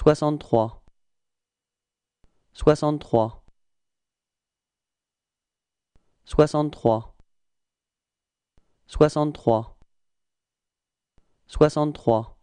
63 63 63 63 63